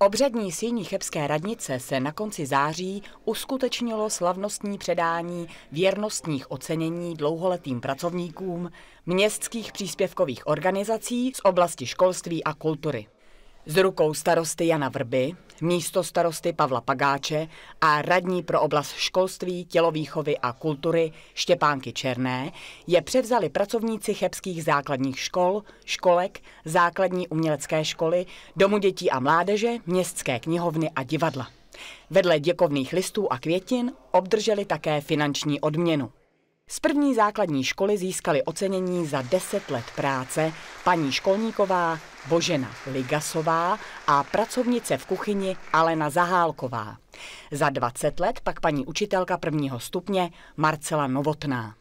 obřadní síni Chebské radnice se na konci září uskutečnilo slavnostní předání věrnostních ocenění dlouholetým pracovníkům městských příspěvkových organizací z oblasti školství a kultury. S rukou starosty Jana Vrby, místo starosty Pavla Pagáče a radní pro oblast školství, tělovýchovy a kultury Štěpánky Černé je převzali pracovníci chebských základních škol, školek, základní umělecké školy, domu dětí a mládeže, městské knihovny a divadla. Vedle děkovných listů a květin obdrželi také finanční odměnu. Z první základní školy získali ocenění za 10 let práce paní školníková Božena Ligasová a pracovnice v kuchyni Alena Zahálková. Za 20 let pak paní učitelka prvního stupně Marcela Novotná.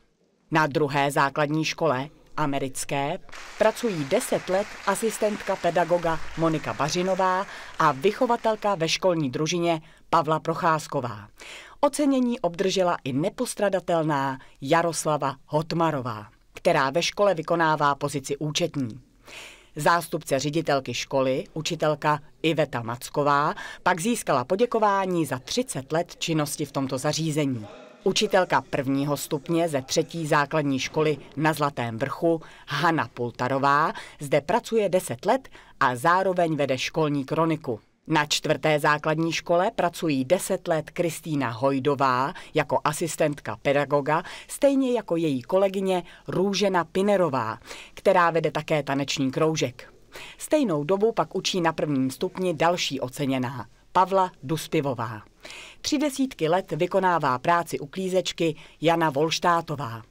Na druhé základní škole americké pracují 10 let asistentka pedagoga Monika Bařinová a vychovatelka ve školní družině Pavla Procházková. Ocenění obdržela i nepostradatelná Jaroslava Hotmarová, která ve škole vykonává pozici účetní. Zástupce ředitelky školy, učitelka Iveta Macková, pak získala poděkování za 30 let činnosti v tomto zařízení. Učitelka prvního stupně ze třetí základní školy na Zlatém vrchu Hana Pultarová zde pracuje 10 let a zároveň vede školní kroniku. Na čtvrté základní škole pracují deset let Kristýna Hojdová jako asistentka pedagoga, stejně jako její kolegyně Růžena Pinerová, která vede také taneční kroužek. Stejnou dobu pak učí na prvním stupni další oceněná, Pavla Duspivová. Tři desítky let vykonává práci uklízečky Jana Volštátová.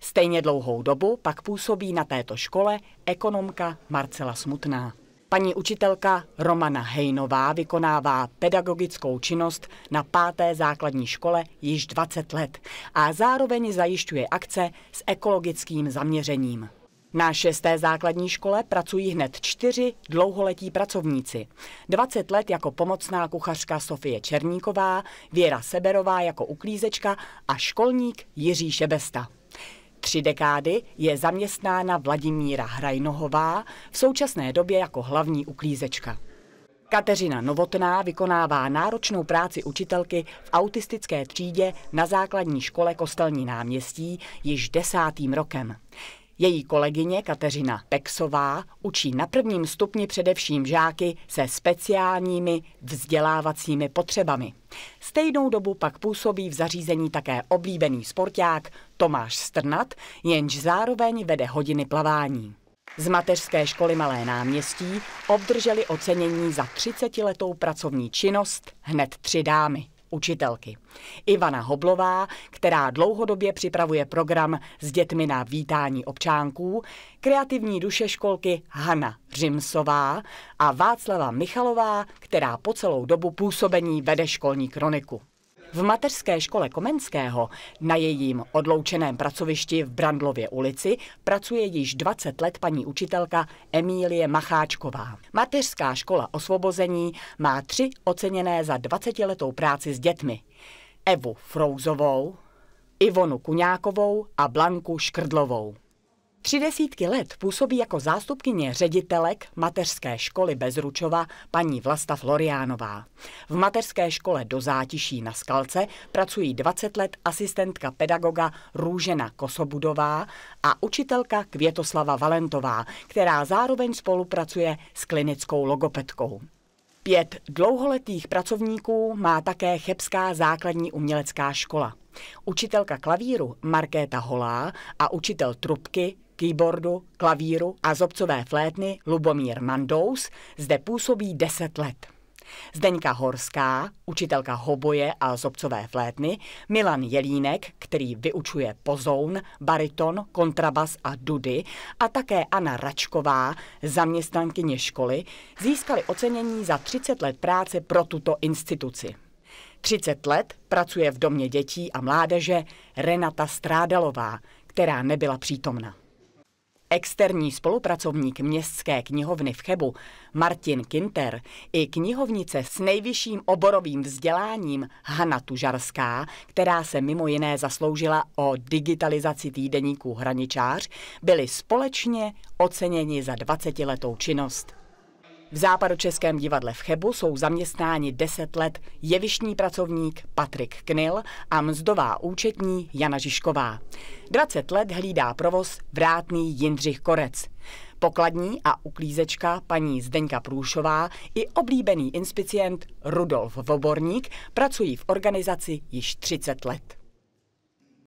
Stejně dlouhou dobu pak působí na této škole ekonomka Marcela Smutná. Paní učitelka Romana Hejnová vykonává pedagogickou činnost na páté základní škole již 20 let a zároveň zajišťuje akce s ekologickým zaměřením. Na šesté základní škole pracují hned čtyři dlouholetí pracovníci. 20 let jako pomocná kuchařka Sofie Černíková, Věra Seberová jako uklízečka a školník Jiří Šebesta. Tři dekády je zaměstnána Vladimíra Hrajnohová v současné době jako hlavní uklízečka. Kateřina Novotná vykonává náročnou práci učitelky v autistické třídě na základní škole Kostelní náměstí již desátým rokem. Její kolegyně Kateřina Peksová učí na prvním stupni především žáky se speciálními vzdělávacími potřebami. Stejnou dobu pak působí v zařízení také oblíbený sporták Tomáš Strnat, jenž zároveň vede hodiny plavání. Z mateřské školy Malé náměstí obdrželi ocenění za 30-letou pracovní činnost hned tři dámy učitelky. Ivana Hoblová, která dlouhodobě připravuje program s dětmi na vítání občánků, kreativní duše školky Hana Římsová a Václava Michalová, která po celou dobu působení vede školní kroniku. V mateřské škole Komenského na jejím odloučeném pracovišti v Brandlově ulici pracuje již 20 let paní učitelka Emílie Macháčková. Mateřská škola Osvobození má tři oceněné za 20-letou práci s dětmi. Evu Frouzovou, Ivonu Kuňákovou a Blanku Škrdlovou. Tři desítky let působí jako zástupkyně ředitelek mateřské školy Bezručova paní Vlasta Floriánová. V mateřské škole do Zátiší na Skalce pracují 20 let asistentka pedagoga Růžena Kosobudová a učitelka Květoslava Valentová, která zároveň spolupracuje s klinickou logopedkou. Pět dlouholetých pracovníků má také Chebská základní umělecká škola. Učitelka klavíru Markéta Holá a učitel trubky keyboardu, klavíru a zobcové flétny Lubomír Mandous zde působí 10 let. Zdeňka Horská, učitelka hoboje a zobcové flétny, Milan Jelínek, který vyučuje pozoun, bariton, kontrabas a dudy a také Anna Račková, zaměstnankyně školy, získali ocenění za 30 let práce pro tuto instituci. 30 let pracuje v domě dětí a mládeže Renata Strádalová, která nebyla přítomna. Externí spolupracovník městské knihovny v Chebu Martin Kinter i knihovnice s nejvyšším oborovým vzděláním Hanna Tužarská, která se mimo jiné zasloužila o digitalizaci týdeníku Hraničář, byli společně oceněni za 20-letou činnost. V Západočeském divadle v Chebu jsou zaměstnáni 10 let jevištní pracovník Patrik Knil a mzdová účetní Jana Žižková. 20 let hlídá provoz vrátný Jindřich Korec. Pokladní a uklízečka paní Zdeňka Průšová i oblíbený inspicient Rudolf Voborník pracují v organizaci již 30 let.